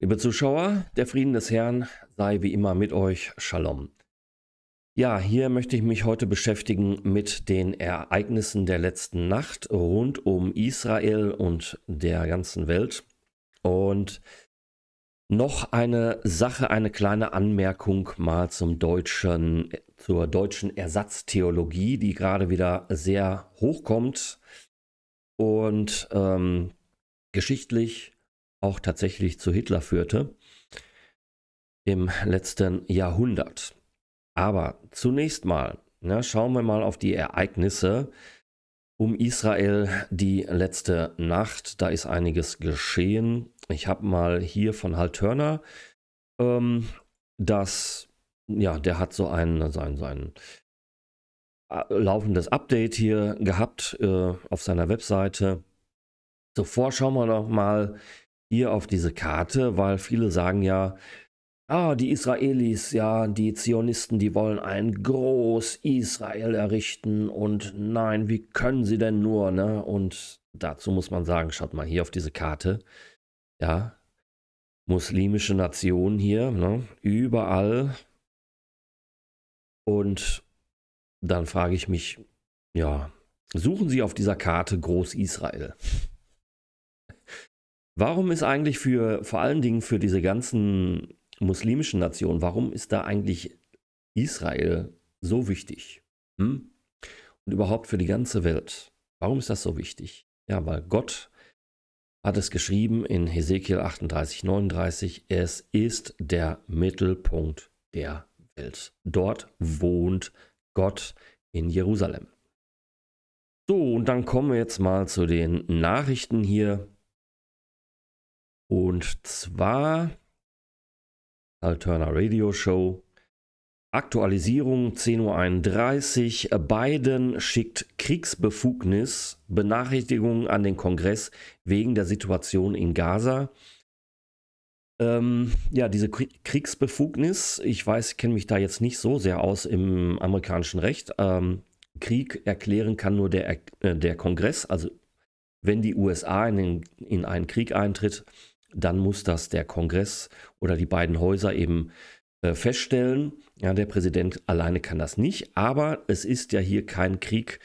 Liebe Zuschauer, der Frieden des Herrn sei wie immer mit euch. Shalom. Ja, hier möchte ich mich heute beschäftigen mit den Ereignissen der letzten Nacht rund um Israel und der ganzen Welt. Und noch eine Sache, eine kleine Anmerkung mal zum deutschen, zur deutschen Ersatztheologie, die gerade wieder sehr hochkommt und ähm, geschichtlich auch tatsächlich zu Hitler führte im letzten Jahrhundert. Aber zunächst mal na, ne, schauen wir mal auf die Ereignisse um Israel die letzte Nacht. Da ist einiges geschehen. Ich habe mal hier von Hal Turner, ähm, dass, ja, der hat so ein, sein, sein äh, laufendes Update hier gehabt äh, auf seiner Webseite. Zuvor schauen wir noch mal hier auf diese Karte, weil viele sagen ja, ah, die Israelis, ja, die Zionisten, die wollen ein groß Israel errichten und nein, wie können sie denn nur, ne? Und dazu muss man sagen, schaut mal hier auf diese Karte, ja, muslimische Nationen hier, ne? Überall. Und dann frage ich mich, ja, suchen Sie auf dieser Karte Groß Israel. Warum ist eigentlich für, vor allen Dingen für diese ganzen muslimischen Nationen, warum ist da eigentlich Israel so wichtig? Hm? Und überhaupt für die ganze Welt. Warum ist das so wichtig? Ja, weil Gott hat es geschrieben in Hesekiel 38, 39, es ist der Mittelpunkt der Welt. Dort wohnt Gott in Jerusalem. So, und dann kommen wir jetzt mal zu den Nachrichten hier. Und zwar Alterna Radio Show. Aktualisierung 10.31 Uhr. Biden schickt Kriegsbefugnis, Benachrichtigungen an den Kongress wegen der Situation in Gaza. Ähm, ja, diese Kriegsbefugnis, ich weiß, ich kenne mich da jetzt nicht so sehr aus im amerikanischen Recht. Ähm, Krieg erklären kann nur der, äh, der Kongress, also wenn die USA in, den, in einen Krieg eintritt, dann muss das der Kongress oder die beiden Häuser eben äh, feststellen. Ja, der Präsident alleine kann das nicht, aber es ist ja hier kein Krieg,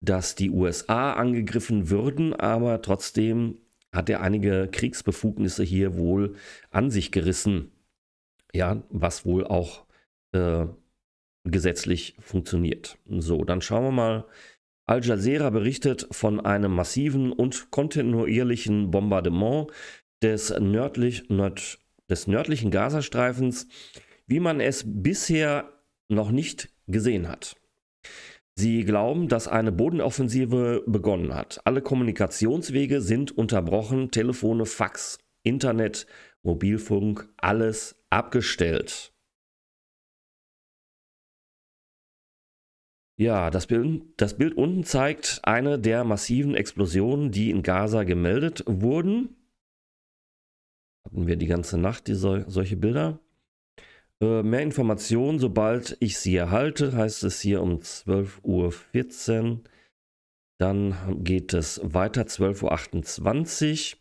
dass die USA angegriffen würden, aber trotzdem hat er einige Kriegsbefugnisse hier wohl an sich gerissen. Ja, was wohl auch äh, gesetzlich funktioniert. So, dann schauen wir mal. Al Jazeera berichtet von einem massiven und kontinuierlichen Bombardement des, nördlich, nord, des nördlichen Gazastreifens, wie man es bisher noch nicht gesehen hat. Sie glauben, dass eine Bodenoffensive begonnen hat. Alle Kommunikationswege sind unterbrochen, Telefone, Fax, Internet, Mobilfunk, alles abgestellt. Ja, das Bild, das Bild unten zeigt eine der massiven Explosionen, die in Gaza gemeldet wurden hatten wir die ganze Nacht die, solche Bilder. Äh, mehr Informationen, sobald ich sie erhalte, heißt es hier um 12.14 Uhr. Dann geht es weiter, 12.28 Uhr.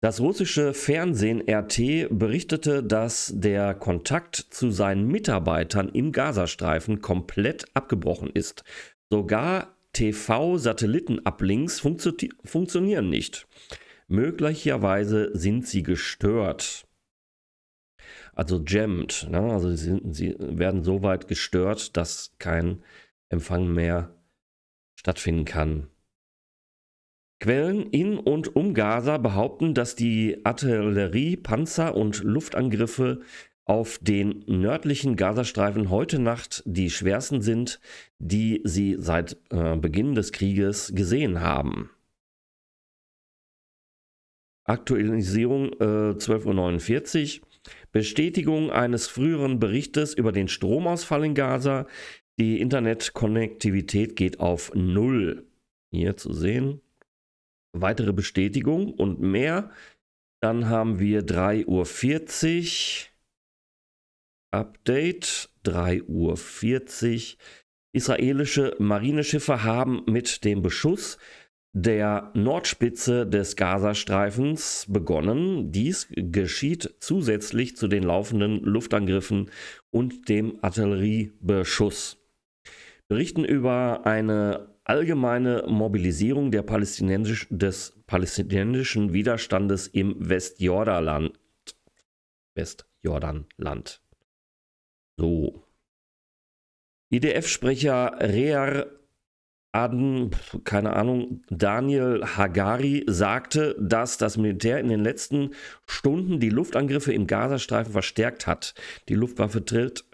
Das russische Fernsehen RT berichtete, dass der Kontakt zu seinen Mitarbeitern im Gazastreifen komplett abgebrochen ist. Sogar TV-Satellitenablinks funktio funktionieren nicht. Möglicherweise sind sie gestört. Also jammed. Ne? Also sie, sind, sie werden so weit gestört, dass kein Empfang mehr stattfinden kann. Quellen in und um Gaza behaupten, dass die Artillerie, Panzer und Luftangriffe auf den nördlichen Gazastreifen heute Nacht die schwersten sind, die sie seit äh, Beginn des Krieges gesehen haben. Aktualisierung äh, 12.49 Uhr. Bestätigung eines früheren Berichtes über den Stromausfall in Gaza. Die Internetkonnektivität geht auf Null. Hier zu sehen. Weitere Bestätigung und mehr. Dann haben wir 3.40 Uhr. Update 3.40 Uhr. Israelische Marineschiffe haben mit dem Beschuss der Nordspitze des Gazastreifens begonnen. Dies geschieht zusätzlich zu den laufenden Luftangriffen und dem Artilleriebeschuss. Berichten über eine allgemeine Mobilisierung Palästinensisch, des palästinensischen Widerstandes im Westjordanland. Westjordanland. So. IDF-Sprecher Rear Aden, keine Ahnung, Daniel Hagari sagte, dass das Militär in den letzten Stunden die Luftangriffe im Gazastreifen verstärkt hat. Die Luftwaffe tritt,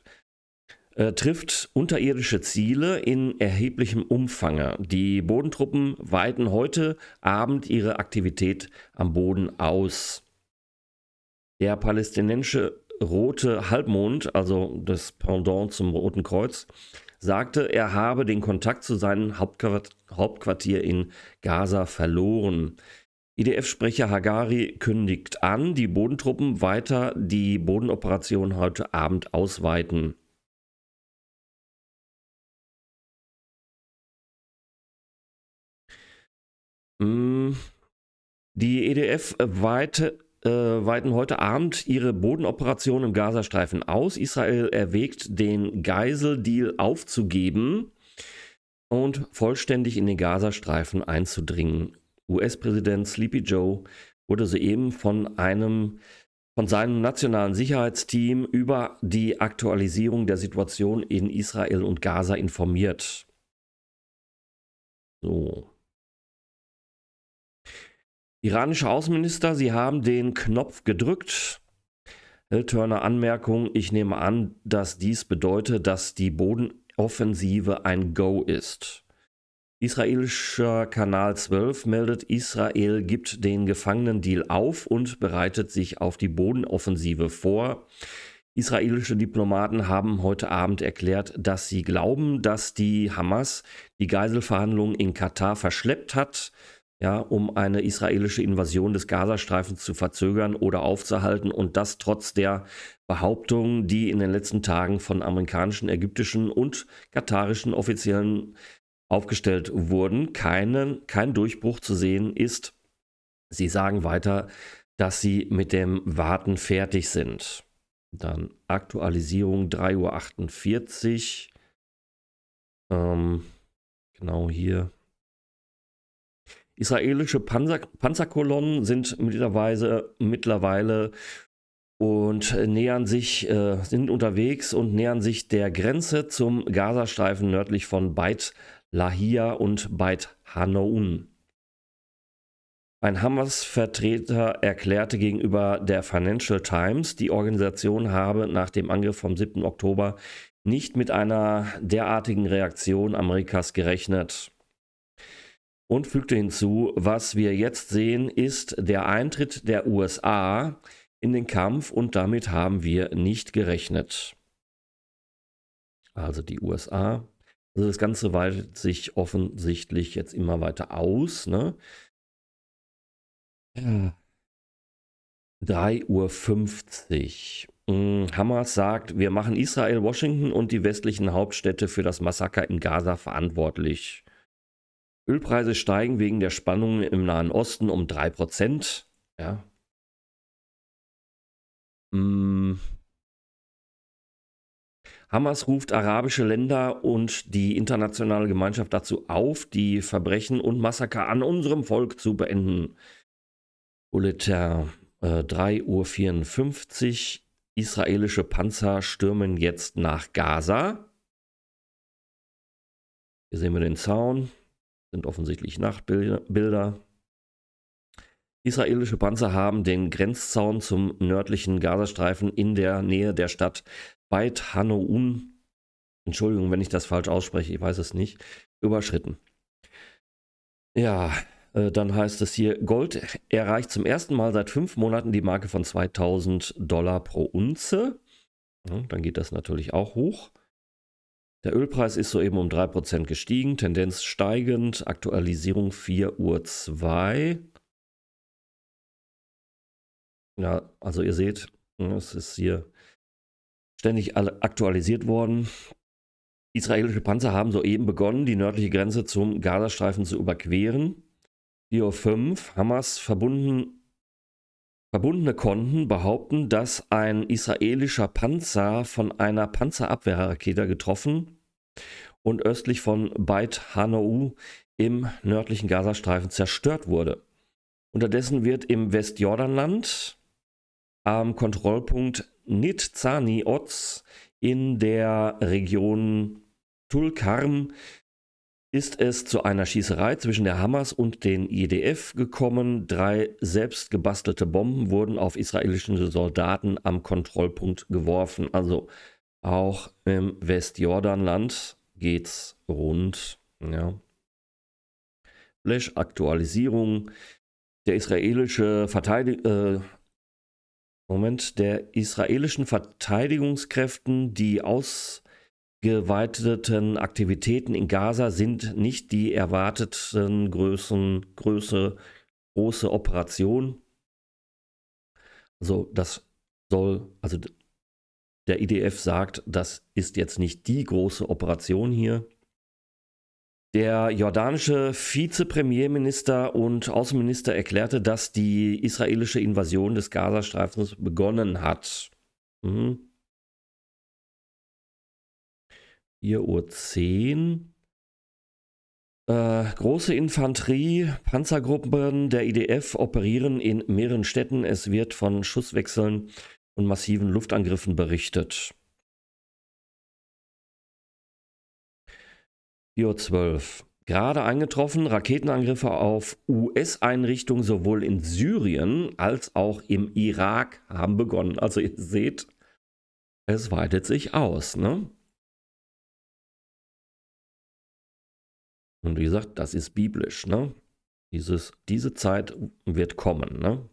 äh, trifft unterirdische Ziele in erheblichem Umfang. Die Bodentruppen weiten heute Abend ihre Aktivität am Boden aus. Der palästinensische Rote Halbmond, also das Pendant zum Roten Kreuz, sagte, er habe den Kontakt zu seinem Hauptquartier in Gaza verloren. IDF-Sprecher Hagari kündigt an, die Bodentruppen weiter die Bodenoperation heute Abend ausweiten. Mm. Die EDF weite, äh, weiten heute Abend ihre Bodenoperation im Gazastreifen aus. Israel erwägt, den Geiseldeal aufzugeben und vollständig in den Gazastreifen einzudringen. US-Präsident Sleepy Joe wurde soeben von einem von seinem nationalen Sicherheitsteam über die Aktualisierung der Situation in Israel und Gaza informiert. So. Iranischer Außenminister, Sie haben den Knopf gedrückt. Turner Anmerkung, ich nehme an, dass dies bedeutet, dass die Bodenoffensive ein Go ist. Israelischer Kanal 12 meldet, Israel gibt den Gefangenendeal auf und bereitet sich auf die Bodenoffensive vor. Israelische Diplomaten haben heute Abend erklärt, dass sie glauben, dass die Hamas die Geiselverhandlungen in Katar verschleppt hat ja, um eine israelische Invasion des Gazastreifens zu verzögern oder aufzuhalten und das trotz der Behauptungen, die in den letzten Tagen von amerikanischen, ägyptischen und katarischen Offiziellen aufgestellt wurden, keinen, kein Durchbruch zu sehen ist. Sie sagen weiter, dass sie mit dem Warten fertig sind. Dann Aktualisierung 3.48 Uhr. Ähm, genau hier Israelische Panzer Panzerkolonnen sind mittlerweile, mittlerweile und nähern sich, äh, sind unterwegs und nähern sich der Grenze zum Gazastreifen nördlich von Beit Lahia und Beit Hanoun. Ein Hamas-Vertreter erklärte gegenüber der Financial Times, die Organisation habe nach dem Angriff vom 7. Oktober nicht mit einer derartigen Reaktion Amerikas gerechnet und fügte hinzu, was wir jetzt sehen, ist der Eintritt der USA in den Kampf und damit haben wir nicht gerechnet. Also die USA. Also das Ganze weitet sich offensichtlich jetzt immer weiter aus. Ne? Ja. 3.50 Uhr. Hm, Hamas sagt, wir machen Israel, Washington und die westlichen Hauptstädte für das Massaker in Gaza verantwortlich. Ölpreise steigen wegen der Spannungen im Nahen Osten um 3%. Ja. Hm. Hamas ruft arabische Länder und die internationale Gemeinschaft dazu auf, die Verbrechen und Massaker an unserem Volk zu beenden. Bulletin äh, 3.54 Uhr. Israelische Panzer stürmen jetzt nach Gaza. Hier sehen wir den Zaun. Sind offensichtlich Nachtbilder. Israelische Panzer haben den Grenzzaun zum nördlichen Gazastreifen in der Nähe der Stadt Beit Hanoun, Entschuldigung, wenn ich das falsch ausspreche, ich weiß es nicht, überschritten. Ja, äh, dann heißt es hier, Gold erreicht zum ersten Mal seit fünf Monaten die Marke von 2000 Dollar pro Unze. Ja, dann geht das natürlich auch hoch. Der Ölpreis ist soeben um 3% gestiegen, Tendenz steigend, Aktualisierung 4.02 Uhr. 2. Ja, also ihr seht, ne, es ist hier ständig aktualisiert worden. Israelische Panzer haben soeben begonnen, die nördliche Grenze zum Gazastreifen zu überqueren. 4.05 Uhr, Hamas verbunden Verbundene Konten behaupten, dass ein israelischer Panzer von einer Panzerabwehrrakete getroffen und östlich von Beit Hanau im nördlichen Gazastreifen zerstört wurde. Unterdessen wird im Westjordanland am Kontrollpunkt Nitzani Oz in der Region Tulkarm ist es zu einer Schießerei zwischen der Hamas und den IDF gekommen. Drei selbst gebastelte Bomben wurden auf israelische Soldaten am Kontrollpunkt geworfen. Also auch im Westjordanland geht's rund. Ja. Flash-Aktualisierung. Der israelische Verteidig äh, Moment, der israelischen Verteidigungskräften, die aus geweiteten Aktivitäten in Gaza sind nicht die erwarteten Größen, Größe, große Operation. Also das soll, also der IDF sagt, das ist jetzt nicht die große Operation hier. Der jordanische Vizepremierminister und Außenminister erklärte, dass die israelische Invasion des Gazastreifens begonnen hat. Mhm. 4.10 Uhr. Äh, große Infanterie, Panzergruppen der IDF operieren in mehreren Städten. Es wird von Schusswechseln und massiven Luftangriffen berichtet. 4.12 Uhr. Gerade eingetroffen, Raketenangriffe auf US-Einrichtungen sowohl in Syrien als auch im Irak haben begonnen. Also ihr seht, es weitet sich aus. Ne? Und wie gesagt, das ist biblisch, ne? Dieses, diese Zeit wird kommen, ne?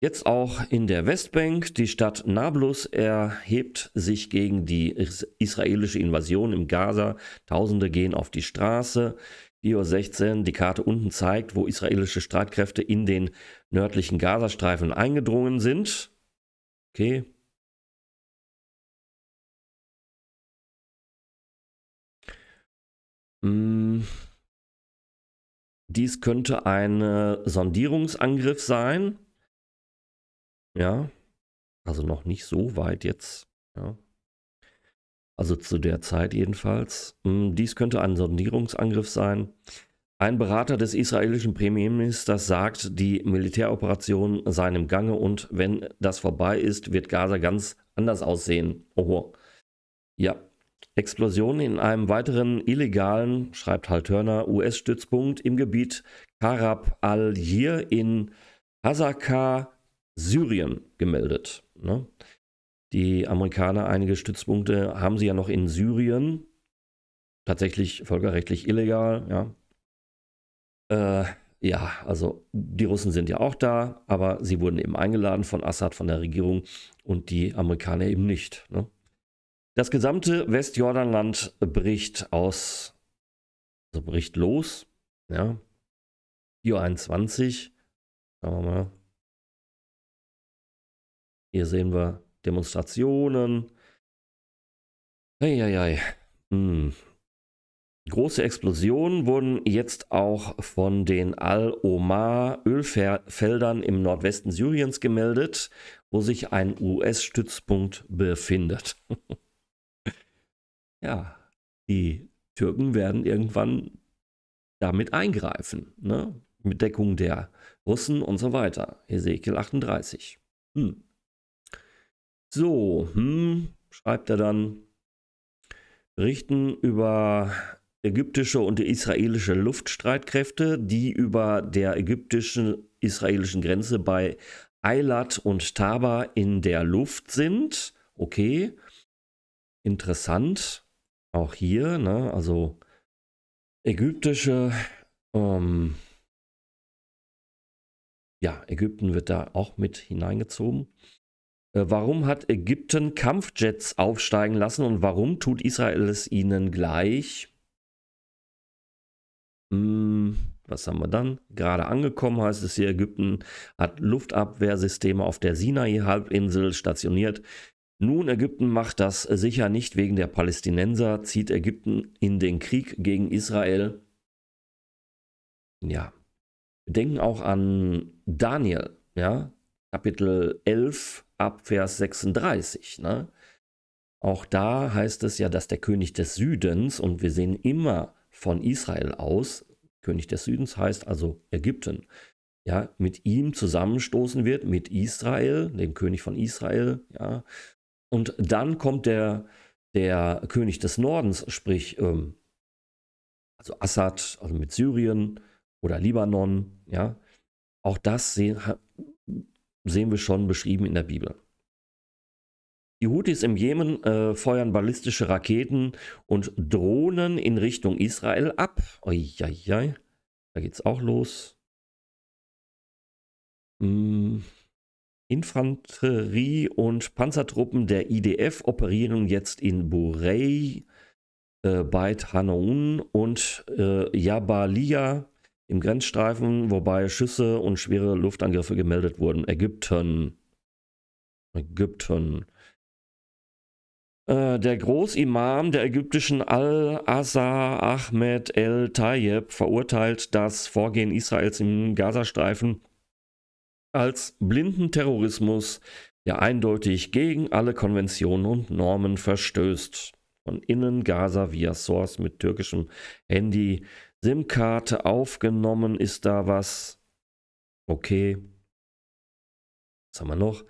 Jetzt auch in der Westbank. Die Stadt Nablus erhebt sich gegen die israelische Invasion im Gaza. Tausende gehen auf die Straße. 4.16 Uhr, die Karte unten zeigt, wo israelische Streitkräfte in den nördlichen Gazastreifen eingedrungen sind. Okay, Hm. Dies könnte ein äh, Sondierungsangriff sein. Ja. Also noch nicht so weit jetzt. Ja. Also zu der Zeit jedenfalls. Hm, dies könnte ein Sondierungsangriff sein. Ein Berater des israelischen Premierministers sagt, die Militäroperation sei im Gange und wenn das vorbei ist, wird Gaza ganz anders aussehen. Oho. Ja, Explosion in einem weiteren illegalen, schreibt Hal Haltörner, US-Stützpunkt im Gebiet Karab al-Jir in Hasaka, Syrien gemeldet. Ne? Die Amerikaner, einige Stützpunkte haben sie ja noch in Syrien, tatsächlich völkerrechtlich illegal, ja. Äh, ja, also die Russen sind ja auch da, aber sie wurden eben eingeladen von Assad, von der Regierung und die Amerikaner eben nicht. Ne? Das gesamte Westjordanland bricht aus, also bricht los. Ja. 421. Schauen wir mal. Hier sehen wir Demonstrationen. Eieiei. Hm. Große Explosionen wurden jetzt auch von den Al-Omar-Ölfeldern im Nordwesten Syriens gemeldet, wo sich ein US-Stützpunkt befindet. ja, die Türken werden irgendwann damit eingreifen, ne? mit Deckung der Russen und so weiter. Hesekiel 38. Hm. So, hm, schreibt er dann, berichten über ägyptische und israelische Luftstreitkräfte, die über der ägyptischen-israelischen Grenze bei Eilat und Taba in der Luft sind. Okay, interessant auch hier, ne, also ägyptische, ähm, ja, Ägypten wird da auch mit hineingezogen. Äh, warum hat Ägypten Kampfjets aufsteigen lassen und warum tut Israel es ihnen gleich? Hm, was haben wir dann? Gerade angekommen heißt es hier, Ägypten hat Luftabwehrsysteme auf der Sinai-Halbinsel stationiert. Nun, Ägypten macht das sicher nicht wegen der Palästinenser, zieht Ägypten in den Krieg gegen Israel. Ja. Wir denken auch an Daniel, ja, Kapitel 11 ab Vers 36. Ne? Auch da heißt es ja, dass der König des Südens, und wir sehen immer von Israel aus, König des Südens heißt also Ägypten, ja, mit ihm zusammenstoßen wird, mit Israel, dem König von Israel, ja, und dann kommt der, der König des Nordens, sprich ähm, also Assad, also mit Syrien oder Libanon, ja. Auch das sehen, sehen wir schon beschrieben in der Bibel. Die Houthis im Jemen äh, feuern ballistische Raketen und Drohnen in Richtung Israel ab. Uiuiui. Da geht's auch los. Hm. Infanterie- und Panzertruppen der IDF operieren jetzt in Burei, äh, Beit Hanoun und äh, Jabalia im Grenzstreifen, wobei Schüsse und schwere Luftangriffe gemeldet wurden. Ägypten. Ägypten. Äh, der Großimam der ägyptischen Al-Assa Ahmed El-Tayeb verurteilt das Vorgehen Israels im Gazastreifen als blinden Terrorismus, der eindeutig gegen alle Konventionen und Normen verstößt. Von innen Gaza via Source mit türkischem Handy, SIM-Karte aufgenommen, ist da was? Okay. Was haben wir noch?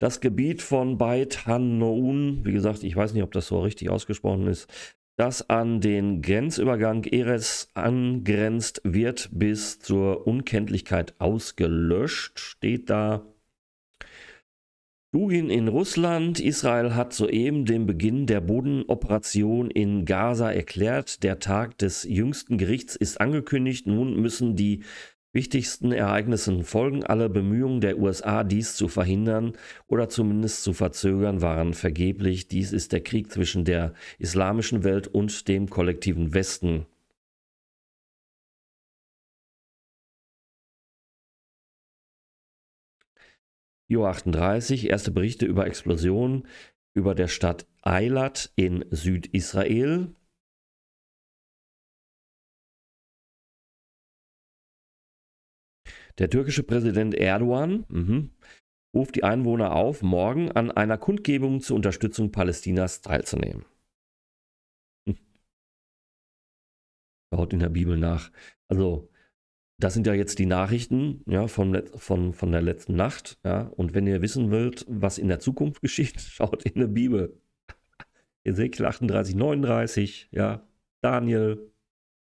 Das Gebiet von Beit Hannoun, wie gesagt, ich weiß nicht, ob das so richtig ausgesprochen ist, das an den Grenzübergang Eres angrenzt, wird bis zur Unkenntlichkeit ausgelöscht, steht da. Dugin in Russland. Israel hat soeben den Beginn der Bodenoperation in Gaza erklärt. Der Tag des jüngsten Gerichts ist angekündigt. Nun müssen die wichtigsten Ereignissen folgen, alle Bemühungen der USA, dies zu verhindern oder zumindest zu verzögern, waren vergeblich. Dies ist der Krieg zwischen der islamischen Welt und dem kollektiven Westen. Jo 38, erste Berichte über Explosionen über der Stadt Eilat in Südisrael. Der türkische Präsident Erdogan mh, ruft die Einwohner auf, morgen an einer Kundgebung zur Unterstützung Palästinas teilzunehmen. Hm. in der Bibel nach. Also, das sind ja jetzt die Nachrichten ja, von, von, von der letzten Nacht. Ja. Und wenn ihr wissen wollt, was in der Zukunft geschieht, schaut in der Bibel. Ezekiel 38, 39, ja, Daniel,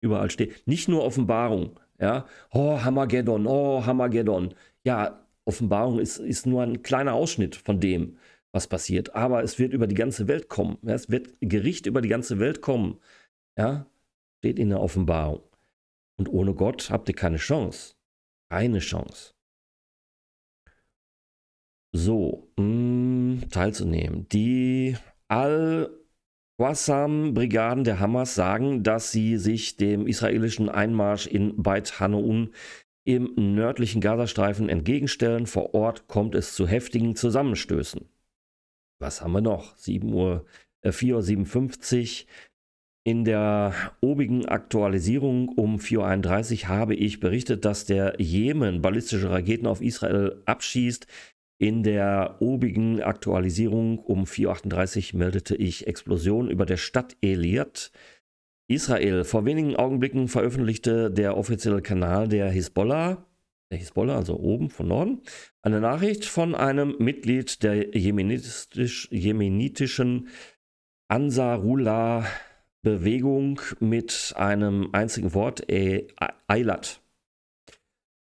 überall steht. Nicht nur Offenbarung, ja, oh, Hamageddon, oh, Hamageddon. Ja, Offenbarung ist, ist nur ein kleiner Ausschnitt von dem, was passiert. Aber es wird über die ganze Welt kommen. Ja, es wird Gericht über die ganze Welt kommen. Ja, steht in der Offenbarung. Und ohne Gott habt ihr keine Chance. Keine Chance. So, mh, mm, teilzunehmen. Die all Wassam-Brigaden der Hamas sagen, dass sie sich dem israelischen Einmarsch in Beit Hanoun im nördlichen Gazastreifen entgegenstellen. Vor Ort kommt es zu heftigen Zusammenstößen. Was haben wir noch? 7 Uhr, äh, 4.57 Uhr. In der obigen Aktualisierung um 4.31 Uhr habe ich berichtet, dass der Jemen ballistische Raketen auf Israel abschießt. In der obigen Aktualisierung um 4.38 Uhr meldete ich Explosion über der Stadt Eliat. Israel. Vor wenigen Augenblicken veröffentlichte der offizielle Kanal der Hisbollah, der Hisbollah, also oben von Norden, eine Nachricht von einem Mitglied der jemenitisch, jemenitischen Ansarullah-Bewegung mit einem einzigen Wort, Eilat.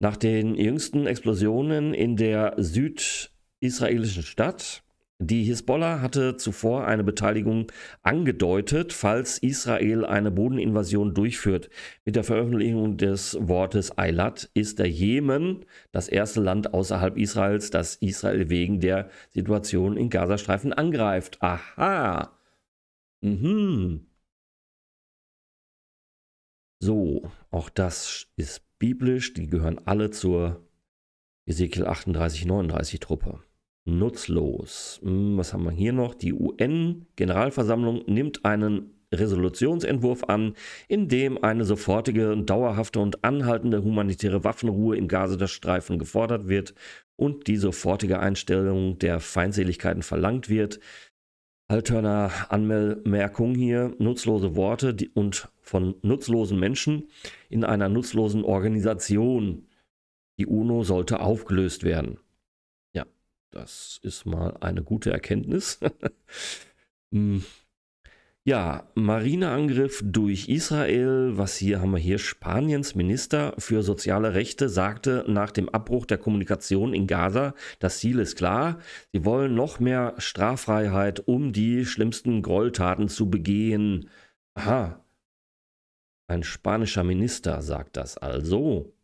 Nach den jüngsten Explosionen in der südisraelischen Stadt die Hisbollah hatte zuvor eine Beteiligung angedeutet, falls Israel eine Bodeninvasion durchführt. Mit der Veröffentlichung des Wortes Eilat ist der Jemen das erste Land außerhalb Israels, das Israel wegen der Situation im Gazastreifen angreift. Aha. Mhm. So, auch das ist biblisch, die gehören alle zur Ezekiel 38, 39 Truppe. Nutzlos. Hm, was haben wir hier noch? Die UN-Generalversammlung nimmt einen Resolutionsentwurf an, in dem eine sofortige, dauerhafte und anhaltende humanitäre Waffenruhe im Gazastreifen gefordert wird und die sofortige Einstellung der Feindseligkeiten verlangt wird. Alterner Anmerkung hier, nutzlose Worte und von nutzlosen Menschen in einer nutzlosen Organisation. Die UNO sollte aufgelöst werden. Ja, das ist mal eine gute Erkenntnis. hm. Ja, Marineangriff durch Israel. Was hier haben wir hier? Spaniens Minister für soziale Rechte sagte nach dem Abbruch der Kommunikation in Gaza, das Ziel ist klar. Sie wollen noch mehr Straffreiheit, um die schlimmsten Gräueltaten zu begehen. Aha. Ein spanischer Minister sagt das also.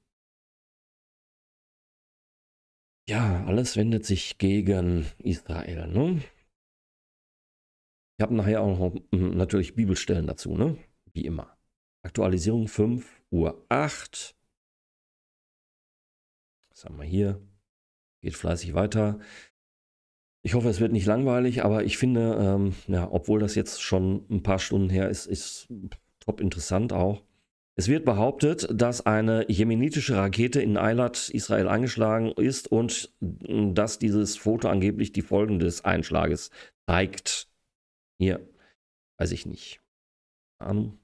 Ja, alles wendet sich gegen Israel, ne? Ich habe nachher auch noch mhm, natürlich Bibelstellen dazu, ne? Wie immer. Aktualisierung 5 Uhr 8. Was haben wir hier? Geht fleißig weiter. Ich hoffe, es wird nicht langweilig, aber ich finde, ähm, ja, obwohl das jetzt schon ein paar Stunden her ist, ist top interessant auch. Es wird behauptet, dass eine jemenitische Rakete in Eilat, Israel, eingeschlagen ist und dass dieses Foto angeblich die Folgen des Einschlages zeigt. Ja, weiß ich nicht. Ahnung.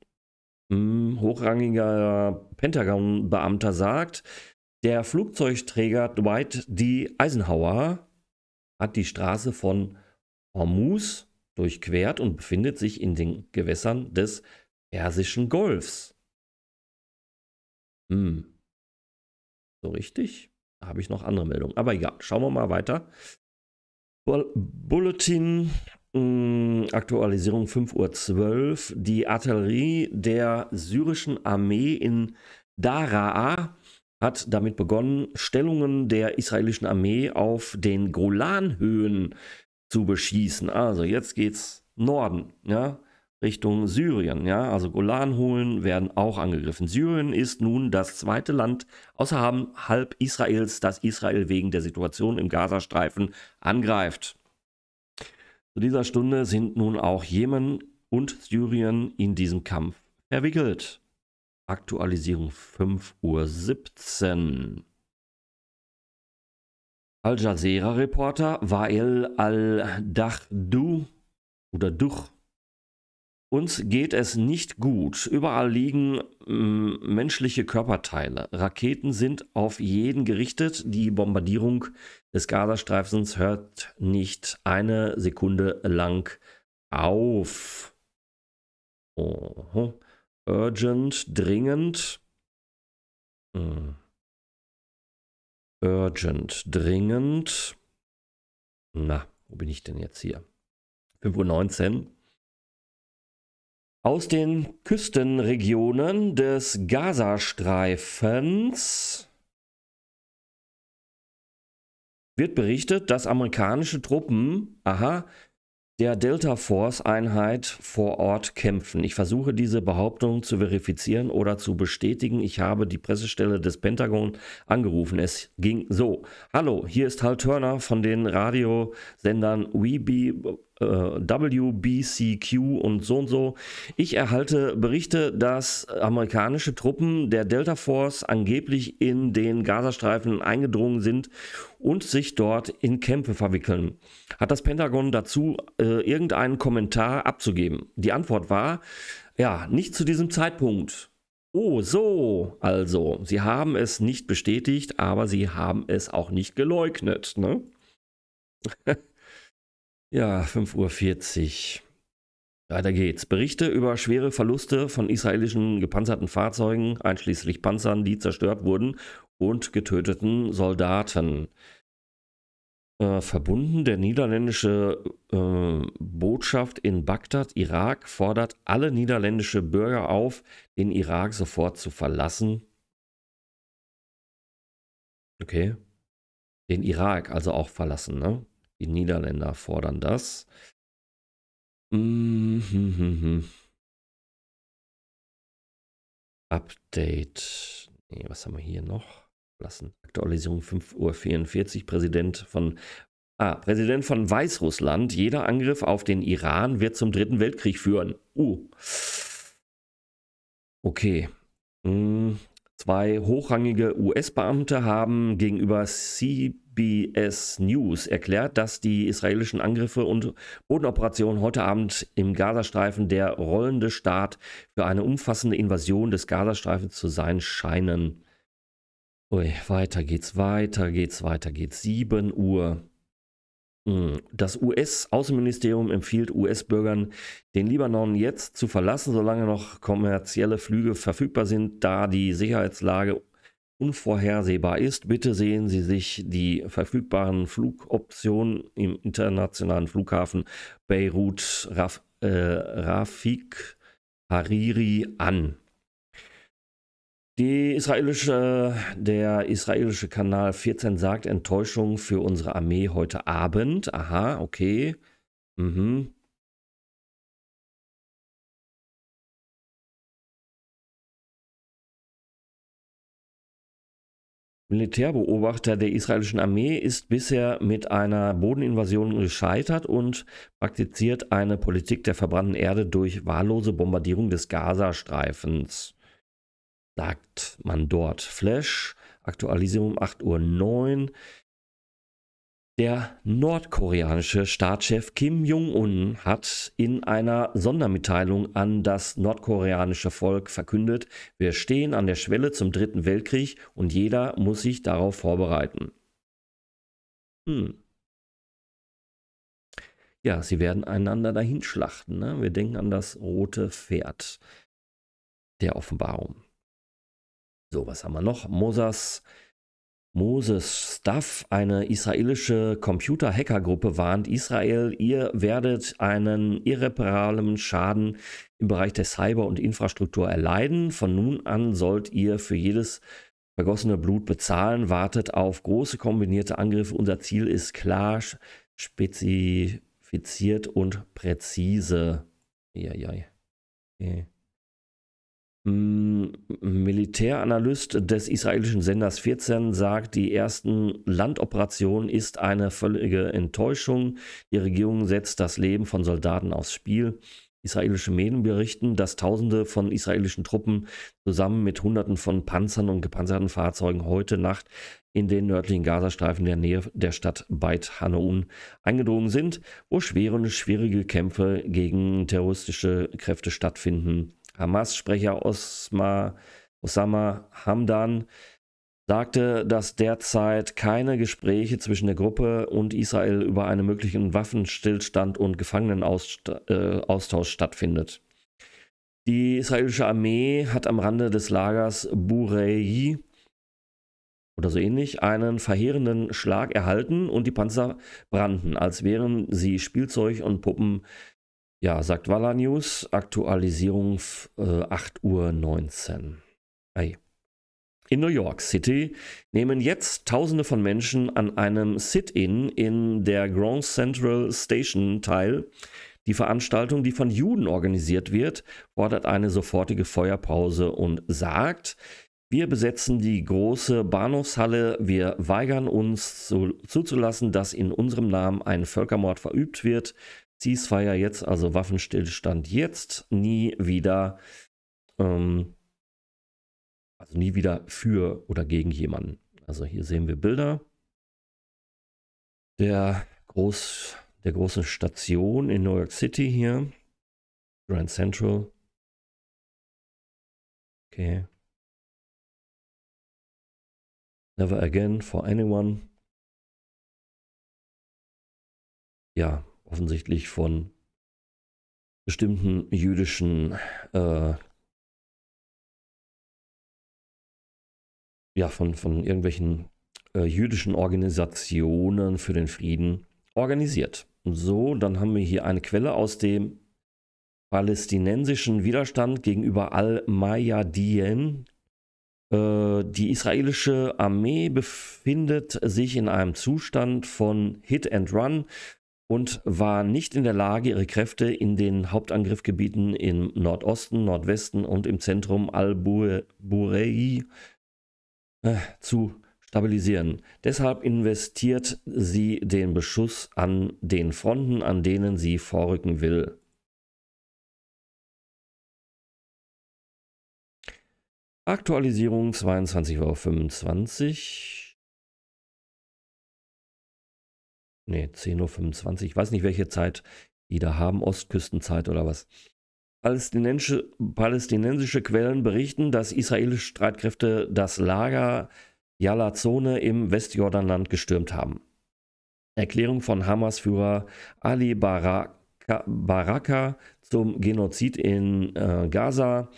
Hm, hochrangiger Pentagon-Beamter sagt, der Flugzeugträger Dwight D. Eisenhower hat die Straße von Hormuz durchquert und befindet sich in den Gewässern des Persischen Golfs. Hm. So richtig? Da habe ich noch andere Meldungen. Aber egal, schauen wir mal weiter. Bulletin Mm, Aktualisierung 5.12 Uhr. Die Artillerie der syrischen Armee in Daraa hat damit begonnen, Stellungen der israelischen Armee auf den Golanhöhen zu beschießen. Also jetzt geht's Norden, ja, Richtung Syrien, ja, also Golanhöhen werden auch angegriffen. Syrien ist nun das zweite Land außerhalb Israels, das Israel wegen der Situation im Gazastreifen angreift. Zu dieser Stunde sind nun auch Jemen und Syrien in diesem Kampf verwickelt. Aktualisierung 5.17 Uhr. Al Jazeera-Reporter Wael al-Dahdu oder Duch uns geht es nicht gut. Überall liegen hm, menschliche Körperteile. Raketen sind auf jeden gerichtet. Die Bombardierung des Gazastreifens hört nicht eine Sekunde lang auf. Oho. Urgent, dringend. Hm. Urgent, dringend. Na, wo bin ich denn jetzt hier? 5.19 Uhr aus den Küstenregionen des Gazastreifens wird berichtet, dass amerikanische Truppen, aha, der Delta Force Einheit vor Ort kämpfen. Ich versuche diese Behauptung zu verifizieren oder zu bestätigen. Ich habe die Pressestelle des Pentagon angerufen. Es ging so. Hallo, hier ist Hal Turner von den Radiosendern WeBe äh, WBCQ und so und so. Ich erhalte Berichte, dass amerikanische Truppen der Delta Force angeblich in den Gazastreifen eingedrungen sind und sich dort in Kämpfe verwickeln. Hat das Pentagon dazu äh, irgendeinen Kommentar abzugeben? Die Antwort war, ja, nicht zu diesem Zeitpunkt. Oh, so. Also, sie haben es nicht bestätigt, aber sie haben es auch nicht geleugnet. Ne? Ja, 5.40 Uhr. Weiter geht's. Berichte über schwere Verluste von israelischen gepanzerten Fahrzeugen, einschließlich Panzern, die zerstört wurden, und getöteten Soldaten. Äh, verbunden, der niederländische äh, Botschaft in Bagdad, Irak, fordert alle niederländische Bürger auf, den Irak sofort zu verlassen. Okay. Den Irak also auch verlassen, ne? Die Niederländer fordern das. Mm Update. Nee, was haben wir hier noch? Lassen. Aktualisierung 5.44 Uhr. Präsident von Ah, Präsident von Weißrussland, jeder Angriff auf den Iran wird zum Dritten Weltkrieg führen. Uh. Okay. Hm. Zwei hochrangige US-Beamte haben gegenüber CBS News erklärt, dass die israelischen Angriffe und Bodenoperationen heute Abend im Gazastreifen der rollende Staat für eine umfassende Invasion des Gazastreifens zu sein scheinen. Ui, weiter geht's, weiter geht's, weiter geht's. 7 Uhr. Das US-Außenministerium empfiehlt US-Bürgern, den Libanon jetzt zu verlassen, solange noch kommerzielle Flüge verfügbar sind, da die Sicherheitslage unvorhersehbar ist. Bitte sehen Sie sich die verfügbaren Flugoptionen im internationalen Flughafen Beirut Raf, äh, Rafik Hariri an. Die israelische, der israelische Kanal 14 sagt Enttäuschung für unsere Armee heute Abend. Aha, okay. Mhm. Militärbeobachter der israelischen Armee ist bisher mit einer Bodeninvasion gescheitert und praktiziert eine Politik der verbrannten Erde durch wahllose Bombardierung des Gazastreifens sagt man dort. Flash, Aktualisierung 8.09 Uhr. Der nordkoreanische Staatschef Kim Jong-un hat in einer Sondermitteilung an das nordkoreanische Volk verkündet, wir stehen an der Schwelle zum Dritten Weltkrieg und jeder muss sich darauf vorbereiten. Hm. Ja, sie werden einander dahinschlachten. Ne? Wir denken an das rote Pferd der Offenbarung. So, was haben wir noch? Moses, Moses Staff, eine israelische Computer-Hacker-Gruppe, warnt Israel, ihr werdet einen irreparablen Schaden im Bereich der Cyber- und Infrastruktur erleiden. Von nun an sollt ihr für jedes vergossene Blut bezahlen, wartet auf große kombinierte Angriffe. Unser Ziel ist klar, spezifiziert und präzise. Eieiei. Okay. Militäranalyst des israelischen Senders 14 sagt, die ersten Landoperationen ist eine völlige Enttäuschung. Die Regierung setzt das Leben von Soldaten aufs Spiel. Israelische Medien berichten, dass Tausende von israelischen Truppen zusammen mit Hunderten von Panzern und gepanzerten Fahrzeugen heute Nacht in den nördlichen Gazastreifen der Nähe der Stadt Beit Hanoun eingedrungen sind, wo schwere, und schwierige Kämpfe gegen terroristische Kräfte stattfinden. Hamas-Sprecher Osma, Osama Hamdan sagte, dass derzeit keine Gespräche zwischen der Gruppe und Israel über einen möglichen Waffenstillstand und Gefangenenaustausch äh, stattfindet. Die israelische Armee hat am Rande des Lagers Burei oder so ähnlich einen verheerenden Schlag erhalten und die Panzer brannten, als wären sie Spielzeug und Puppen ja, sagt Walla News, Aktualisierung äh, 8.19 Uhr. Ei. In New York City nehmen jetzt Tausende von Menschen an einem Sit-in in der Grand Central Station teil. Die Veranstaltung, die von Juden organisiert wird, fordert eine sofortige Feuerpause und sagt, wir besetzen die große Bahnhofshalle, wir weigern uns zu, zuzulassen, dass in unserem Namen ein Völkermord verübt wird, Ceasefire jetzt, also Waffenstillstand jetzt, nie wieder, ähm, also nie wieder für oder gegen jemanden. Also hier sehen wir Bilder der, Groß, der großen Station in New York City hier, Grand Central. Okay. Never again for anyone. Ja, offensichtlich von bestimmten jüdischen äh, ja, von, von irgendwelchen äh, jüdischen Organisationen für den Frieden organisiert. So, dann haben wir hier eine Quelle aus dem palästinensischen Widerstand gegenüber Al-Mayadien. Äh, die israelische Armee befindet sich in einem Zustand von Hit and Run und war nicht in der Lage, ihre Kräfte in den Hauptangriffgebieten im Nordosten, Nordwesten und im Zentrum Al-Burei äh, zu stabilisieren. Deshalb investiert sie den Beschuss an den Fronten, an denen sie vorrücken will. Aktualisierung 22.25 Uhr. nee, 10.25 Uhr, ich weiß nicht, welche Zeit die da haben, Ostküstenzeit oder was. Palästinensische, palästinensische Quellen berichten, dass israelische Streitkräfte das Lager Jalazone im Westjordanland gestürmt haben. Erklärung von Hamas-Führer Ali Baraka, Baraka, zum Genozid in äh, Gaza.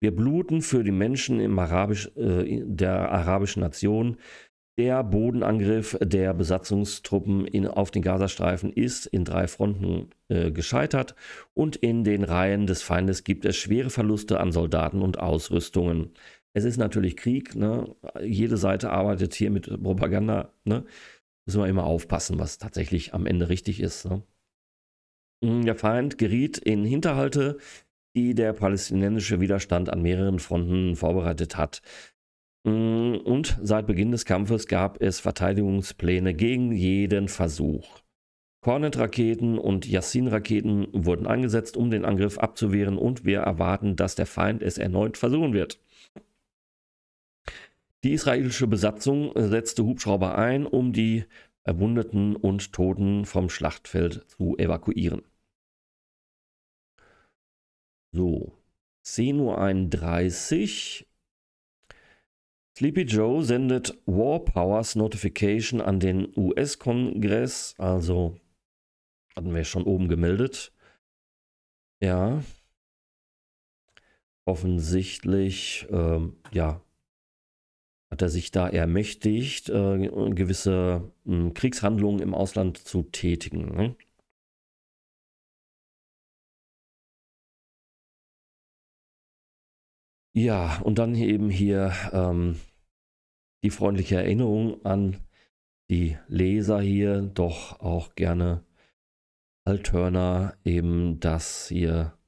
Wir bluten für die Menschen im Arabisch, äh, der arabischen Nation. Der Bodenangriff der Besatzungstruppen in, auf den Gazastreifen ist in drei Fronten äh, gescheitert und in den Reihen des Feindes gibt es schwere Verluste an Soldaten und Ausrüstungen. Es ist natürlich Krieg, ne? jede Seite arbeitet hier mit Propaganda. Ne? Müssen wir immer aufpassen, was tatsächlich am Ende richtig ist. Ne? Hm, der Feind geriet in Hinterhalte, die der palästinensische Widerstand an mehreren Fronten vorbereitet hat. Mm, und seit Beginn des Kampfes gab es Verteidigungspläne gegen jeden Versuch. cornet raketen und Yassin-Raketen wurden eingesetzt, um den Angriff abzuwehren und wir erwarten, dass der Feind es erneut versuchen wird. Die israelische Besatzung setzte Hubschrauber ein, um die Erwundeten und Toten vom Schlachtfeld zu evakuieren. So, 10.31 Uhr Sleepy Joe sendet War Powers Notification an den US-Kongress, also hatten wir schon oben gemeldet. Ja. Offensichtlich, ähm, ja, hat er sich da ermächtigt, äh, gewisse äh, Kriegshandlungen im Ausland zu tätigen. Ne? Ja, und dann eben hier ähm, die freundliche Erinnerung an die Leser hier, doch auch gerne Alterner, eben das hier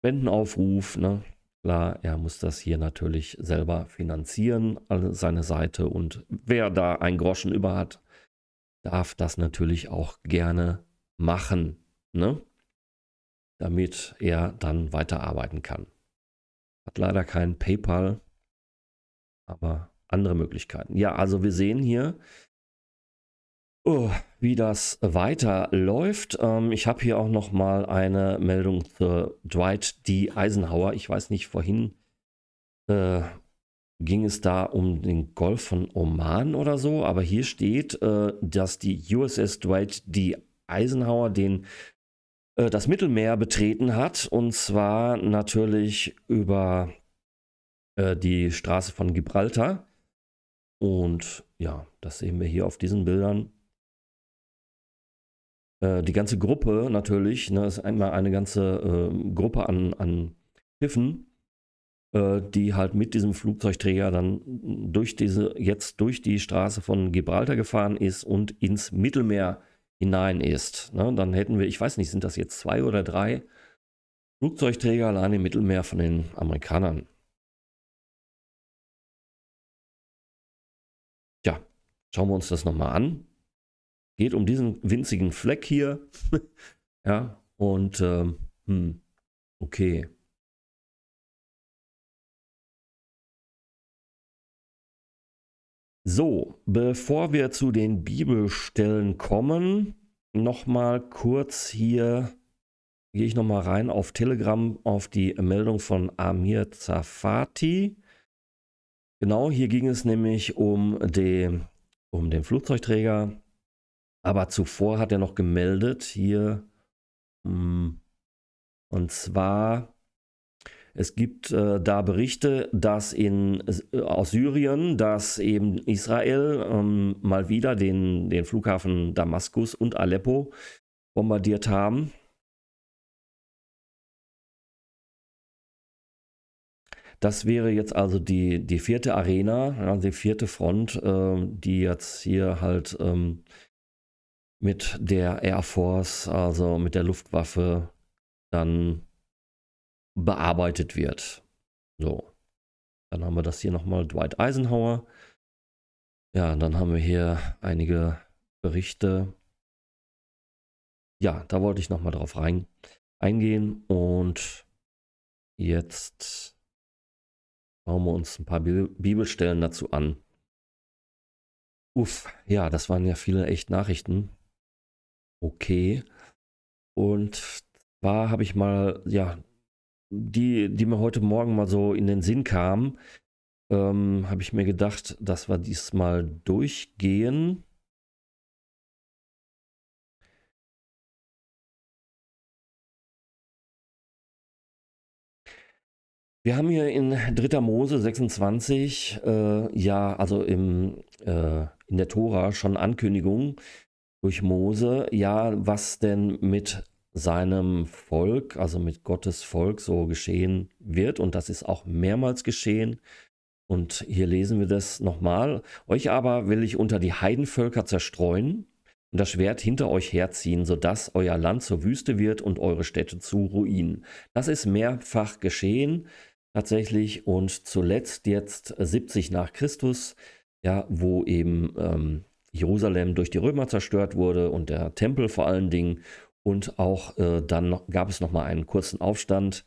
Spendenaufruf, ne? Klar, er muss das hier natürlich selber finanzieren, seine Seite. Und wer da einen Groschen über hat, darf das natürlich auch gerne machen, ne? damit er dann weiterarbeiten kann. Hat leider keinen PayPal, aber andere Möglichkeiten. Ja, also wir sehen hier, oh, wie das weiterläuft. Ähm, ich habe hier auch noch mal eine Meldung zu Dwight D. Eisenhower. Ich weiß nicht, vorhin äh, ging es da um den Golf von Oman oder so, aber hier steht, äh, dass die USS Dwight D. Eisenhower den äh, das Mittelmeer betreten hat. Und zwar natürlich über äh, die Straße von Gibraltar. Und ja, das sehen wir hier auf diesen Bildern. Äh, die ganze Gruppe natürlich, ne, ist einmal eine ganze ähm, Gruppe an, an Schiffen, äh, die halt mit diesem Flugzeugträger dann durch diese, jetzt durch die Straße von Gibraltar gefahren ist und ins Mittelmeer hinein ist. Ne? Dann hätten wir, ich weiß nicht, sind das jetzt zwei oder drei Flugzeugträger allein im Mittelmeer von den Amerikanern. Tja, schauen wir uns das nochmal an. Geht um diesen winzigen Fleck hier. ja, und ähm, hm, okay. So, bevor wir zu den Bibelstellen kommen, nochmal kurz hier, gehe ich nochmal rein auf Telegram, auf die Meldung von Amir Zafati. Genau, hier ging es nämlich um den, um den Flugzeugträger. Aber zuvor hat er noch gemeldet hier, hm, und zwar es gibt äh, da Berichte, dass in, äh, aus Syrien, dass eben Israel ähm, mal wieder den, den Flughafen Damaskus und Aleppo bombardiert haben. Das wäre jetzt also die, die vierte Arena, ja, die vierte Front, äh, die jetzt hier halt ähm, mit der Air Force, also mit der Luftwaffe, dann bearbeitet wird. So. Dann haben wir das hier nochmal Dwight Eisenhower. Ja, dann haben wir hier einige Berichte. Ja, da wollte ich nochmal drauf rein, eingehen. Und jetzt schauen wir uns ein paar Bibelstellen dazu an. Uff, ja, das waren ja viele echt Nachrichten. Okay. Und zwar habe ich mal, ja, die, die mir heute Morgen mal so in den Sinn kam, ähm, habe ich mir gedacht, dass wir diesmal durchgehen. Wir haben hier in 3. Mose 26, äh, ja, also im, äh, in der Tora schon Ankündigungen durch Mose, ja, was denn mit seinem Volk, also mit Gottes Volk, so geschehen wird. Und das ist auch mehrmals geschehen. Und hier lesen wir das nochmal. Euch aber will ich unter die Heidenvölker zerstreuen und das Schwert hinter euch herziehen, sodass euer Land zur Wüste wird und eure Städte zu Ruinen. Das ist mehrfach geschehen tatsächlich und zuletzt jetzt 70 nach Christus, ja, wo eben ähm, Jerusalem durch die Römer zerstört wurde und der Tempel vor allen Dingen und auch äh, dann noch, gab es nochmal einen kurzen Aufstand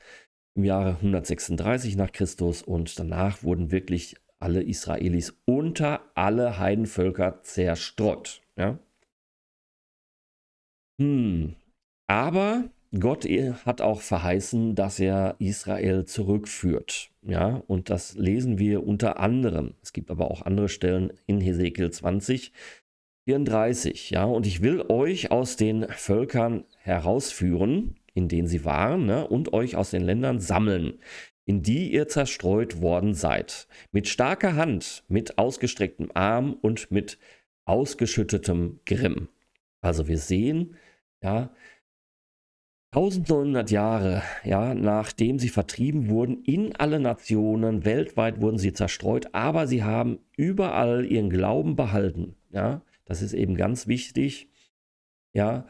im Jahre 136 nach Christus und danach wurden wirklich alle Israelis unter alle Heidenvölker zerstreut. Ja? Hm. Aber Gott äh, hat auch verheißen, dass er Israel zurückführt. Ja, und das lesen wir unter anderem. Es gibt aber auch andere Stellen in Hesekiel 20, 34, ja, und ich will euch aus den Völkern herausführen, in denen sie waren, ne, und euch aus den Ländern sammeln, in die ihr zerstreut worden seid, mit starker Hand, mit ausgestrecktem Arm und mit ausgeschüttetem Grimm. Also wir sehen, ja, 1900 Jahre, ja, nachdem sie vertrieben wurden, in alle Nationen, weltweit wurden sie zerstreut, aber sie haben überall ihren Glauben behalten, ja. Das ist eben ganz wichtig. Ja,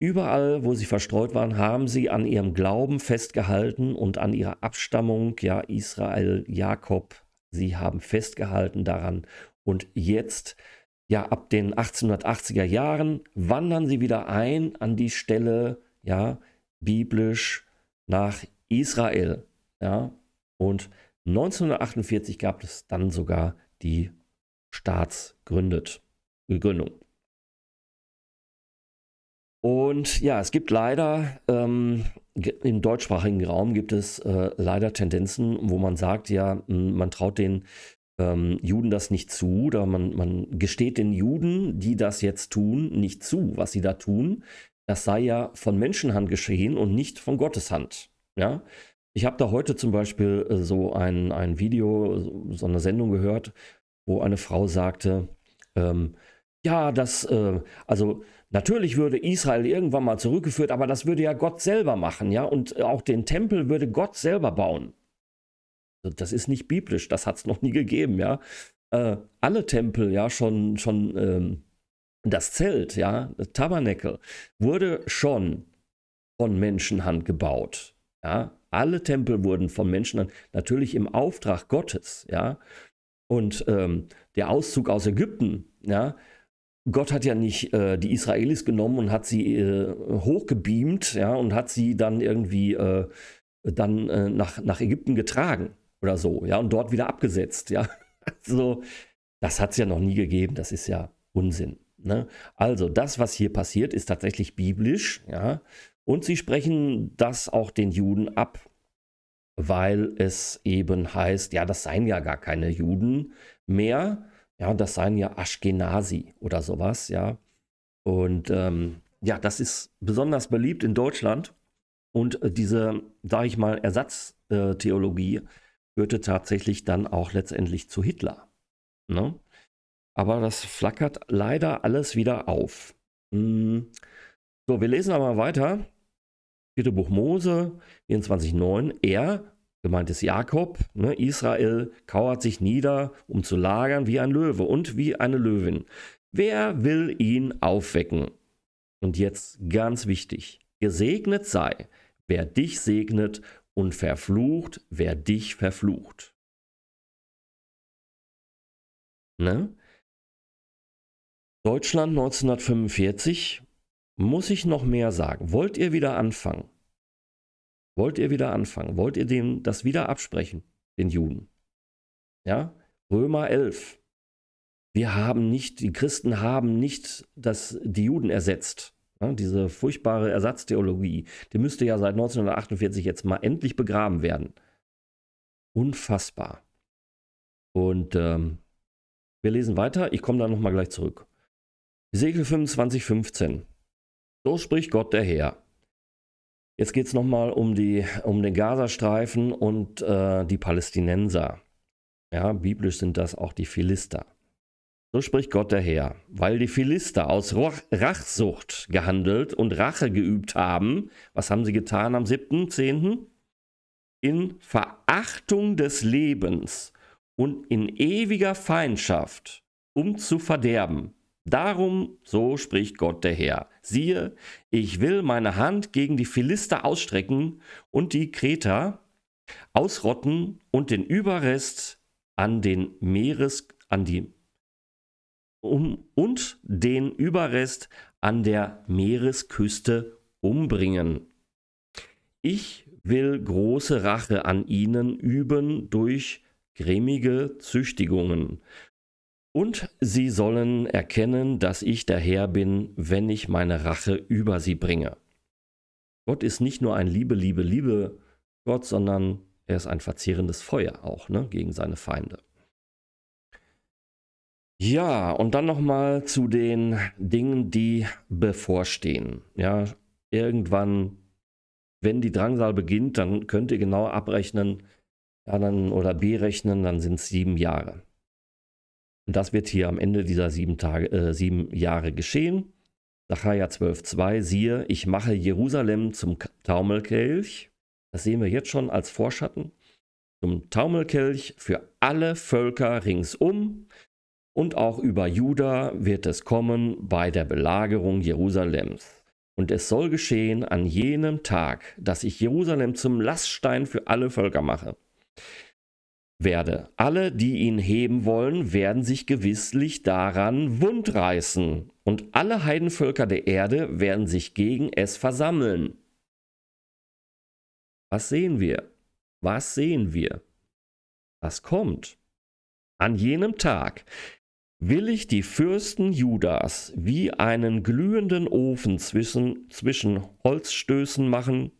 überall, wo sie verstreut waren, haben sie an ihrem Glauben festgehalten und an ihrer Abstammung, ja, Israel, Jakob, sie haben festgehalten daran. Und jetzt, ja, ab den 1880er Jahren wandern sie wieder ein an die Stelle, ja, biblisch nach Israel, ja. Und 1948 gab es dann sogar die Staatsgründet. Gründung. Und ja, es gibt leider ähm, im deutschsprachigen Raum gibt es äh, leider Tendenzen, wo man sagt, ja, hm, man traut den ähm, Juden das nicht zu oder man, man gesteht den Juden, die das jetzt tun, nicht zu, was sie da tun. Das sei ja von Menschenhand geschehen und nicht von Gottes Hand. Ja? Ich habe da heute zum Beispiel äh, so ein, ein Video, so eine Sendung gehört, wo eine Frau sagte, ähm, ja, das, äh, also natürlich würde Israel irgendwann mal zurückgeführt, aber das würde ja Gott selber machen, ja, und äh, auch den Tempel würde Gott selber bauen. Also das ist nicht biblisch, das hat es noch nie gegeben, ja. Äh, alle Tempel, ja, schon, schon ähm, das Zelt, ja, das Tabernakel, wurde schon von Menschenhand gebaut, ja. Alle Tempel wurden von Menschenhand, natürlich im Auftrag Gottes, ja. Und ähm, der Auszug aus Ägypten, ja, Gott hat ja nicht äh, die Israelis genommen und hat sie äh, hochgebeamt, ja, und hat sie dann irgendwie äh, dann äh, nach, nach Ägypten getragen oder so, ja, und dort wieder abgesetzt, ja. Also, das hat es ja noch nie gegeben, das ist ja Unsinn. Ne? Also, das, was hier passiert, ist tatsächlich biblisch, ja, und sie sprechen das auch den Juden ab, weil es eben heißt, ja, das seien ja gar keine Juden mehr, ja, das seien ja Ashkenazi oder sowas, ja. Und ähm, ja, das ist besonders beliebt in Deutschland. Und äh, diese, sage ich mal, Ersatztheologie führte tatsächlich dann auch letztendlich zu Hitler. Ne? Aber das flackert leider alles wieder auf. Hm. So, wir lesen aber weiter. Vierte Buch Mose, 24,9. Er, Gemeint ist Jakob, ne? Israel kauert sich nieder, um zu lagern wie ein Löwe und wie eine Löwin. Wer will ihn aufwecken? Und jetzt ganz wichtig, gesegnet sei, wer dich segnet und verflucht, wer dich verflucht. Ne? Deutschland 1945, muss ich noch mehr sagen? Wollt ihr wieder anfangen? Wollt ihr wieder anfangen? Wollt ihr denen das wieder absprechen, den Juden? Ja, Römer 11. Wir haben nicht, die Christen haben nicht das, die Juden ersetzt. Ja, diese furchtbare Ersatztheologie, die müsste ja seit 1948 jetzt mal endlich begraben werden. Unfassbar. Und ähm, wir lesen weiter. Ich komme da nochmal gleich zurück. Segel 25, 15. So spricht Gott der Herr. Jetzt geht es nochmal um, um den Gazastreifen und äh, die Palästinenser. Ja, biblisch sind das auch die Philister. So spricht Gott der Herr, weil die Philister aus Rachsucht gehandelt und Rache geübt haben. Was haben sie getan am 7.10.? In Verachtung des Lebens und in ewiger Feindschaft, um zu verderben. Darum, so spricht Gott der Herr, siehe, ich will meine Hand gegen die Philister ausstrecken und die Kreter ausrotten und den Überrest an den Meeres, an die, um, und den Überrest an der Meeresküste umbringen. Ich will große Rache an ihnen üben durch grimmige Züchtigungen und sie sollen erkennen, dass ich der Herr bin, wenn ich meine Rache über sie bringe. Gott ist nicht nur ein Liebe, Liebe, Liebe Gott, sondern er ist ein verzehrendes Feuer auch ne, gegen seine Feinde. Ja, und dann nochmal zu den Dingen, die bevorstehen. Ja, irgendwann, wenn die Drangsal beginnt, dann könnt ihr genau abrechnen ja, dann, oder berechnen, dann sind es sieben Jahre. Und das wird hier am Ende dieser sieben, Tage, äh, sieben Jahre geschehen. Sacharja 12,2, siehe, ich mache Jerusalem zum Taumelkelch. Das sehen wir jetzt schon als Vorschatten. Zum Taumelkelch für alle Völker ringsum. Und auch über Juda wird es kommen bei der Belagerung Jerusalems. Und es soll geschehen an jenem Tag, dass ich Jerusalem zum Laststein für alle Völker mache werde. Alle, die ihn heben wollen, werden sich gewisslich daran wundreißen. Und alle Heidenvölker der Erde werden sich gegen es versammeln. Was sehen wir? Was sehen wir? Was kommt? An jenem Tag will ich die Fürsten Judas wie einen glühenden Ofen zwischen, zwischen Holzstößen machen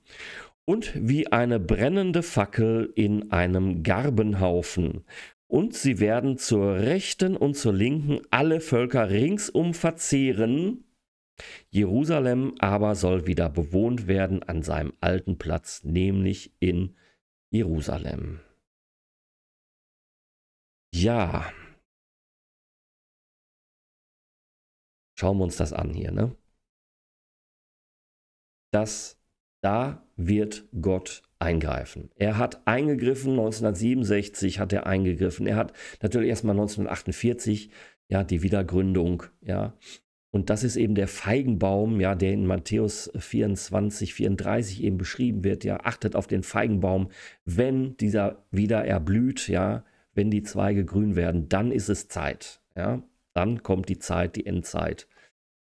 und wie eine brennende Fackel in einem Garbenhaufen. Und sie werden zur rechten und zur linken alle Völker ringsum verzehren. Jerusalem aber soll wieder bewohnt werden an seinem alten Platz, nämlich in Jerusalem. Ja. Schauen wir uns das an hier, ne? Das da wird Gott eingreifen. Er hat eingegriffen, 1967 hat er eingegriffen. Er hat natürlich erstmal 1948, ja, die Wiedergründung, ja. Und das ist eben der Feigenbaum, ja, der in Matthäus 24, 34 eben beschrieben wird, ja. Achtet auf den Feigenbaum, wenn dieser wieder erblüht, ja, wenn die Zweige grün werden, dann ist es Zeit, ja. Dann kommt die Zeit, die Endzeit.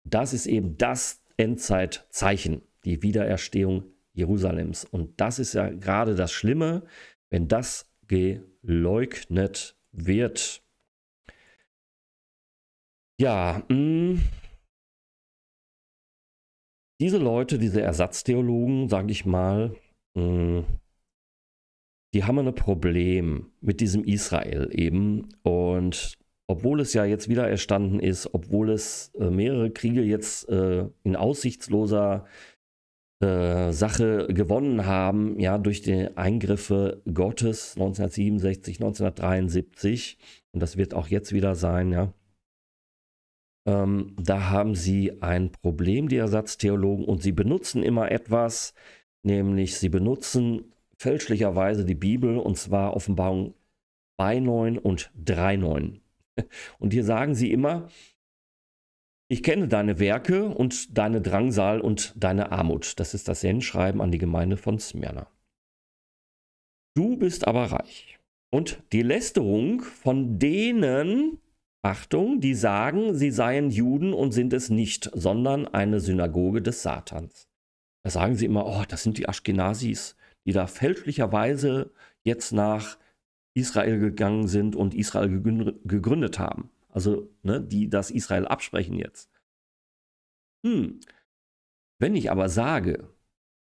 Das ist eben das Endzeitzeichen die Wiedererstehung Jerusalems. Und das ist ja gerade das Schlimme, wenn das geleugnet wird. Ja, mh. Hm. diese Leute, diese Ersatztheologen, sage ich mal, mh, hm, die haben ein Problem mit diesem Israel eben. Und obwohl es ja jetzt wieder erstanden ist, obwohl es äh, mehrere Kriege jetzt äh, in aussichtsloser äh, äh, Sache gewonnen haben, ja, durch die Eingriffe Gottes 1967, 1973, und das wird auch jetzt wieder sein, ja. Ähm, da haben sie ein Problem, die Ersatztheologen, und sie benutzen immer etwas, nämlich sie benutzen fälschlicherweise die Bibel, und zwar Offenbarung 2.9 und 3.9. Und hier sagen sie immer, ich kenne deine Werke und deine Drangsal und deine Armut. Das ist das zen an die Gemeinde von Smyrna. Du bist aber reich. Und die Lästerung von denen, Achtung, die sagen, sie seien Juden und sind es nicht, sondern eine Synagoge des Satans. Da sagen sie immer, oh, das sind die Aschkenasis, die da fälschlicherweise jetzt nach Israel gegangen sind und Israel gegründet haben. Also, ne, die das Israel absprechen jetzt. Hm. Wenn ich aber sage,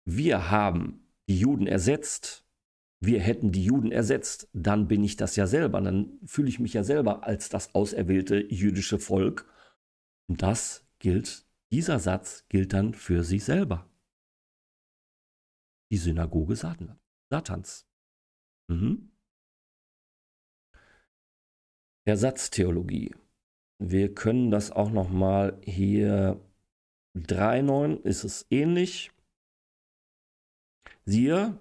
wir haben die Juden ersetzt, wir hätten die Juden ersetzt, dann bin ich das ja selber, dann fühle ich mich ja selber als das auserwählte jüdische Volk. Und das gilt, dieser Satz gilt dann für sich selber. Die Synagoge Satans. Mhm. Ersatztheologie. Wir können das auch nochmal hier 3.9 ist es ähnlich. Siehe,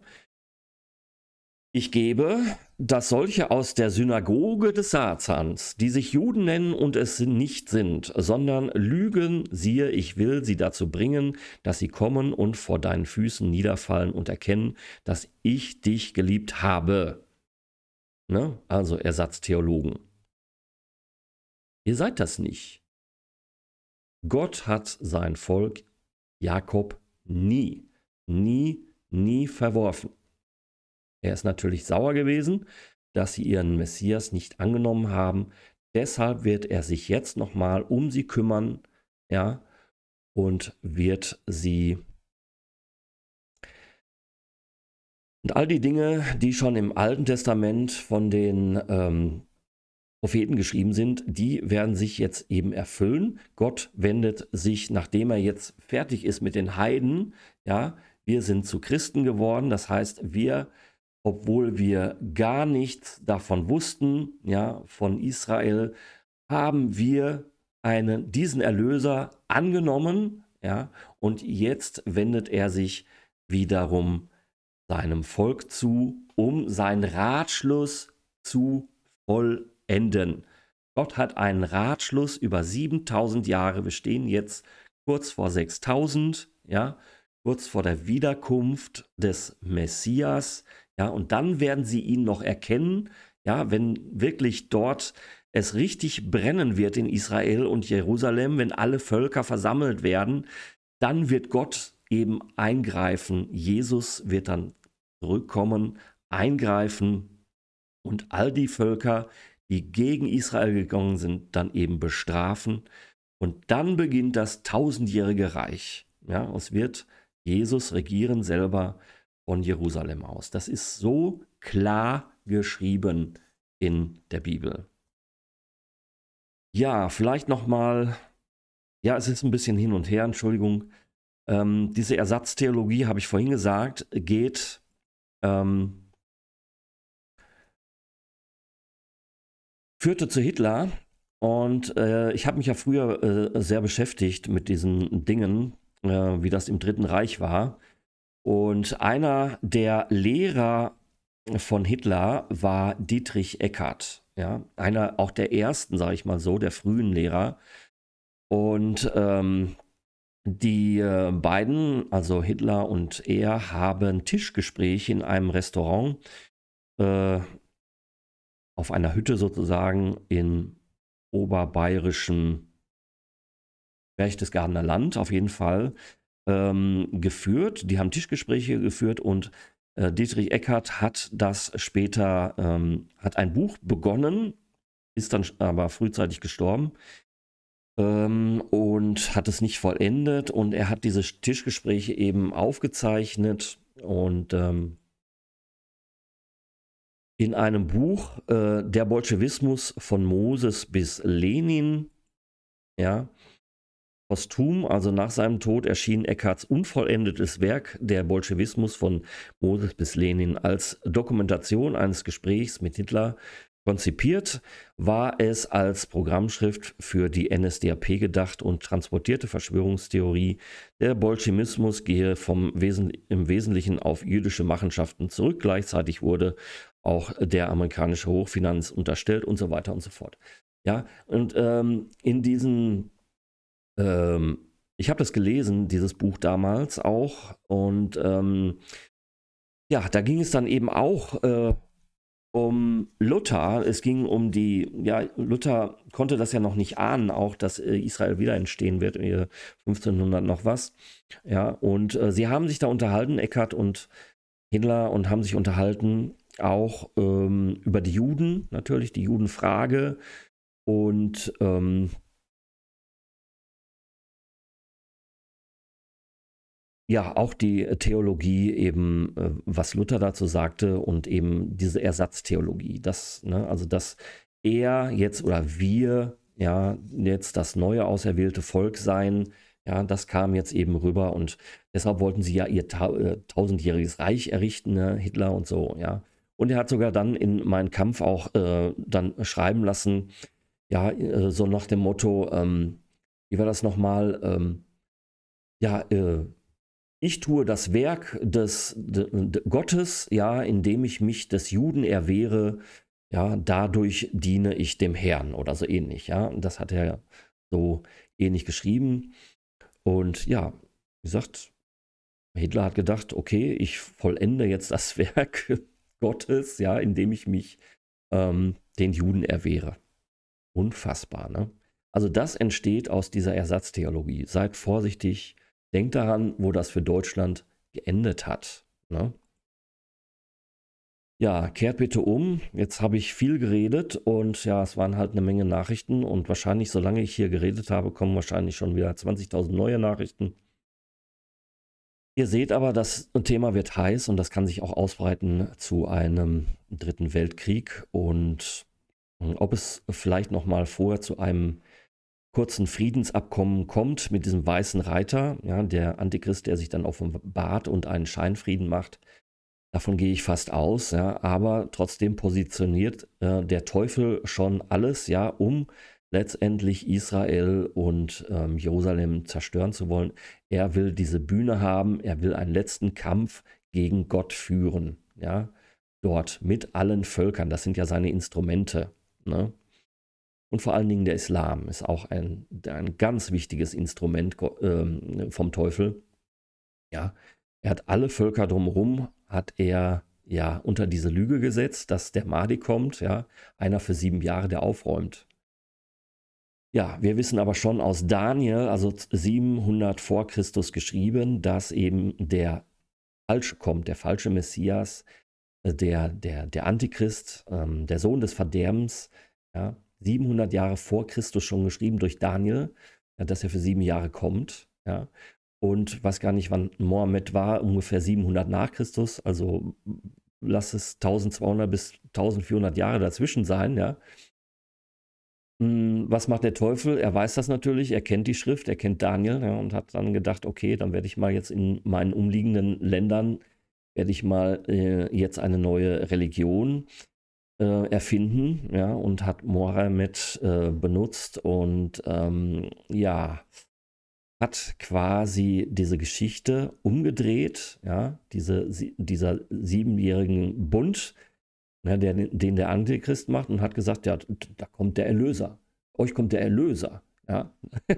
ich gebe, dass solche aus der Synagoge des Satans, die sich Juden nennen und es nicht sind, sondern lügen, siehe, ich will sie dazu bringen, dass sie kommen und vor deinen Füßen niederfallen und erkennen, dass ich dich geliebt habe. Ne? Also Ersatztheologen. Ihr seid das nicht. Gott hat sein Volk Jakob nie, nie, nie verworfen. Er ist natürlich sauer gewesen, dass sie ihren Messias nicht angenommen haben. Deshalb wird er sich jetzt nochmal um sie kümmern, ja, und wird sie. Und all die Dinge, die schon im Alten Testament von den ähm, Propheten geschrieben sind, die werden sich jetzt eben erfüllen. Gott wendet sich, nachdem er jetzt fertig ist mit den Heiden, ja, wir sind zu Christen geworden, das heißt, wir, obwohl wir gar nichts davon wussten, ja, von Israel, haben wir einen, diesen Erlöser angenommen, ja, und jetzt wendet er sich wiederum seinem Volk zu, um seinen Ratschluss zu vollenden enden. Gott hat einen Ratschluss über 7000 Jahre. Wir stehen jetzt kurz vor 6000, ja, kurz vor der Wiederkunft des Messias, ja, und dann werden sie ihn noch erkennen, ja, wenn wirklich dort es richtig brennen wird in Israel und Jerusalem, wenn alle Völker versammelt werden, dann wird Gott eben eingreifen. Jesus wird dann zurückkommen, eingreifen und all die Völker, die gegen Israel gegangen sind, dann eben bestrafen. Und dann beginnt das tausendjährige Reich. Ja, es wird Jesus regieren selber von Jerusalem aus. Das ist so klar geschrieben in der Bibel. Ja, vielleicht nochmal, ja, es ist ein bisschen hin und her, Entschuldigung. Ähm, diese Ersatztheologie, habe ich vorhin gesagt, geht ähm, führte zu Hitler. Und äh, ich habe mich ja früher äh, sehr beschäftigt mit diesen Dingen, äh, wie das im Dritten Reich war. Und einer der Lehrer von Hitler war Dietrich Eckart. Ja? Einer auch der ersten, sage ich mal so, der frühen Lehrer. Und ähm, die äh, beiden, also Hitler und er, haben Tischgespräche in einem Restaurant äh, auf einer Hütte sozusagen in oberbayerischen Berchtesgadener Land auf jeden Fall ähm, geführt. Die haben Tischgespräche geführt und äh, Dietrich Eckert hat das später, ähm, hat ein Buch begonnen, ist dann aber frühzeitig gestorben ähm, und hat es nicht vollendet und er hat diese Tischgespräche eben aufgezeichnet und ähm, in einem Buch äh, Der Bolschewismus von Moses bis Lenin, ja, posthum, also nach seinem Tod, erschien Eckharts unvollendetes Werk Der Bolschewismus von Moses bis Lenin als Dokumentation eines Gesprächs mit Hitler. Konzipiert war es als Programmschrift für die NSDAP gedacht und transportierte Verschwörungstheorie, der Bolschewismus gehe vom Wesen, im Wesentlichen auf jüdische Machenschaften zurück. Gleichzeitig wurde auch der amerikanische Hochfinanz unterstellt und so weiter und so fort. Ja, und ähm, in diesen, ähm, ich habe das gelesen, dieses Buch damals auch, und ähm, ja, da ging es dann eben auch äh, um Luther. Es ging um die, ja, Luther konnte das ja noch nicht ahnen, auch dass äh, Israel wieder entstehen wird, 1500 noch was. Ja, und äh, sie haben sich da unterhalten, Eckart und Hitler, und haben sich unterhalten auch ähm, über die Juden, natürlich die Judenfrage und ähm, ja, auch die Theologie eben, äh, was Luther dazu sagte und eben diese Ersatztheologie, das, ne, also dass er jetzt oder wir ja jetzt das neue auserwählte Volk sein, ja, das kam jetzt eben rüber und deshalb wollten sie ja ihr ta äh, tausendjähriges Reich errichten, ne, Hitler und so, ja. Und er hat sogar dann in meinen Kampf auch äh, dann schreiben lassen, ja, äh, so nach dem Motto, ähm, wie war das nochmal? Ähm, ja, äh, ich tue das Werk des de, de Gottes, ja, indem ich mich des Juden erwehre, ja, dadurch diene ich dem Herrn oder so ähnlich, ja. Das hat er so ähnlich geschrieben. Und ja, wie gesagt, Hitler hat gedacht, okay, ich vollende jetzt das Werk Gottes, ja, indem ich mich ähm, den Juden erwehre. Unfassbar, ne? Also das entsteht aus dieser Ersatztheologie. Seid vorsichtig, denkt daran, wo das für Deutschland geendet hat. Ne? Ja, kehrt bitte um. Jetzt habe ich viel geredet und ja, es waren halt eine Menge Nachrichten und wahrscheinlich, solange ich hier geredet habe, kommen wahrscheinlich schon wieder 20.000 neue Nachrichten. Ihr seht aber, das Thema wird heiß und das kann sich auch ausbreiten zu einem dritten Weltkrieg und hm, ob es vielleicht noch mal vorher zu einem kurzen Friedensabkommen kommt mit diesem weißen Reiter, ja, der Antichrist, der sich dann offenbart und einen Scheinfrieden macht. Davon gehe ich fast aus, ja, aber trotzdem positioniert äh, der Teufel schon alles, ja, um letztendlich Israel und ähm, Jerusalem zerstören zu wollen. Er will diese Bühne haben, er will einen letzten Kampf gegen Gott führen. Ja, dort mit allen Völkern. Das sind ja seine Instrumente. Ne? Und vor allen Dingen der Islam ist auch ein, ein ganz wichtiges Instrument ähm, vom Teufel. Ja, er hat alle Völker drumherum, hat er ja unter diese Lüge gesetzt, dass der Mahdi kommt, ja, einer für sieben Jahre, der aufräumt. Ja, wir wissen aber schon aus Daniel, also 700 vor Christus geschrieben, dass eben der Falsche kommt, der falsche Messias, äh, der, der, der Antichrist, ähm, der Sohn des Verderbens, ja, 700 Jahre vor Christus schon geschrieben durch Daniel, ja, dass er für sieben Jahre kommt. Ja. Und weiß gar nicht, wann Mohammed war, ungefähr 700 nach Christus, also lass es 1200 bis 1400 Jahre dazwischen sein, ja. Hm, was macht der Teufel? Er weiß das natürlich, er kennt die Schrift, er kennt Daniel ja, und hat dann gedacht, okay, dann werde ich mal jetzt in meinen umliegenden Ländern, werde ich mal äh, jetzt eine neue Religion äh, erfinden ja, und hat Mohammed äh, benutzt und ähm, ja, hat quasi diese Geschichte umgedreht, ja, diese, dieser siebenjährigen Bund, ja, der, den der Antichrist macht und hat gesagt, ja, da kommt der Erlöser. Euch kommt der Erlöser. Ja.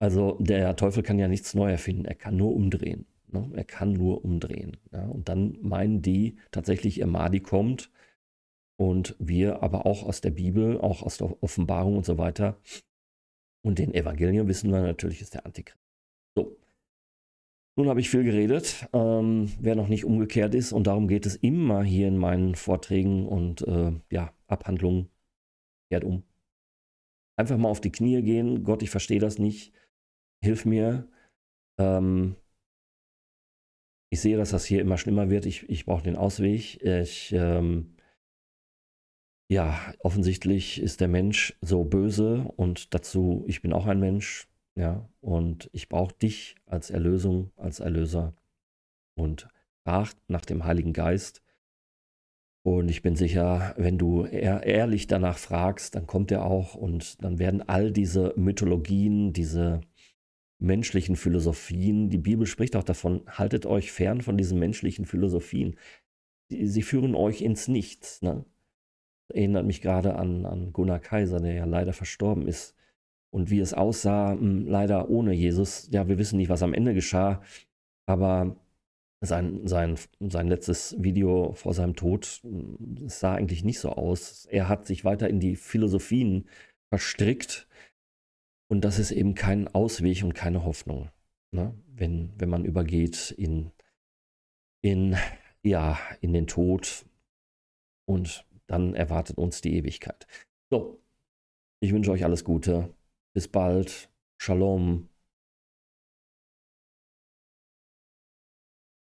also der Teufel kann ja nichts neu erfinden, er kann nur umdrehen. Ne? Er kann nur umdrehen. Ja? Und dann meinen die tatsächlich, ihr Mahdi kommt und wir aber auch aus der Bibel, auch aus der Offenbarung und so weiter und den Evangelium wissen wir natürlich, ist der Antichrist. Nun habe ich viel geredet, ähm, wer noch nicht umgekehrt ist. Und darum geht es immer hier in meinen Vorträgen und äh, ja, Abhandlungen. Kehrt um. Einfach mal auf die Knie gehen. Gott, ich verstehe das nicht. Hilf mir. Ähm, ich sehe, dass das hier immer schlimmer wird. Ich, ich brauche den Ausweg. Ich, ähm, ja, offensichtlich ist der Mensch so böse und dazu, ich bin auch ein Mensch. Ja, und ich brauche dich als Erlösung, als Erlöser und fragt nach dem Heiligen Geist. Und ich bin sicher, wenn du ehrlich danach fragst, dann kommt er auch und dann werden all diese Mythologien, diese menschlichen Philosophien, die Bibel spricht auch davon, haltet euch fern von diesen menschlichen Philosophien. Sie führen euch ins Nichts. Ne? Erinnert mich gerade an, an Gunnar Kaiser, der ja leider verstorben ist und wie es aussah, hm, leider ohne Jesus. Ja, wir wissen nicht, was am Ende geschah, aber sein, sein, sein letztes Video vor seinem Tod hm, sah eigentlich nicht so aus. Er hat sich weiter in die Philosophien verstrickt und das ist eben kein Ausweg und keine Hoffnung, ne? wenn, wenn man übergeht in, in, ja, in den Tod und dann erwartet uns die Ewigkeit. So, ich wünsche euch alles Gute. Bis bald. Shalom.